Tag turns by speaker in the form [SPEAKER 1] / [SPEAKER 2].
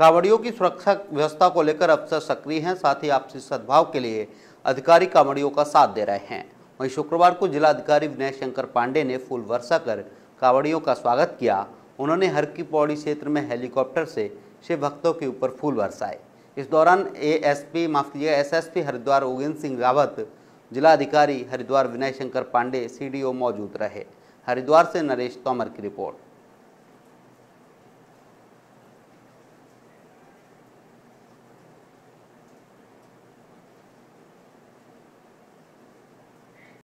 [SPEAKER 1] कांवड़ियों की सुरक्षा व्यवस्था को लेकर अफसर सक्रिय हैं साथ ही आपसी सद्भाव के लिए अधिकारी कांवड़ियों का साथ दे रहे हैं वहीं शुक्रवार को जिलाधिकारी विनय शंकर पांडे ने फूल वर्षा कर कांवड़ियों का स्वागत किया उन्होंने हर की पौड़ी क्षेत्र में हेलीकॉप्टर से शिव भक्तों के ऊपर फूल बरसाए इस दौरान एएसपी माफ कीजिएगा एसएसपी हरिद्वार उगेंद्र सिंह रावत जिलाधिकारी हरिद्वार विनय शंकर पांडे सीडीओ मौजूद रहे हरिद्वार से नरेश तोमर की रिपोर्ट